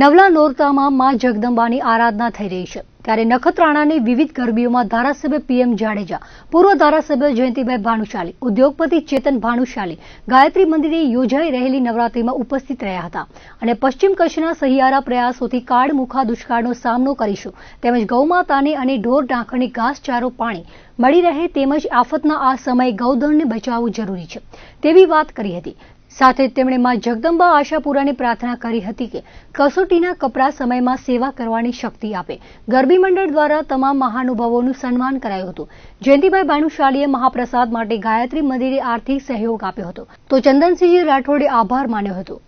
નવલા નોરતામાં માં જગદંબાની આરાધના થઈ રહી છે ત્યારે નખત્રાણાની વિવિધ ગરબીઓમાં ધારાસભ્ય પીએમ જાડેજા પૂર્વ ધારાસભ્ય જયંતિભાઈ ભાનુશાલી ઉદ્યોગપતિ ચેતન ભાનુશાલી ગાયત્રી મંદિરે યોજાઈ રહેલી નવરાત્રીમાં ઉપસ્થિત રહ્યા હતા અને પશ્ચિમ કચ્છના સહિયારા પ્રયાસોથી કાળમુખા દુષ્કાળનો સામનો કરીશું તેમજ ગૌમાતાને અને ઢોર ઢાંખરની ઘાસચારો પાણી મળી રહે તેમજ આફતના આ સમયે ગૌધનને બચાવવું જરૂરી છે તેવી વાત કરી હતી સાથે જ તેમણે માં જગદંબા આશાપુરાને પ્રાર્થના કરી હતી કે કસોટીના કપરા સમયમાં સેવા કરવાની શક્તિ આપે ગરબી મંડળ દ્વારા તમામ મહાનુભાવોનું સન્માન કરાયું હતું જયંતિભાઈ ભાનુશાલીએ મહાપ્રસાદ માટે ગાયત્રી મંદિરે આર્થિક સહયોગ આપ્યો હતો તો ચંદનસિંહજી રાઠોડે આભાર માન્યો હતો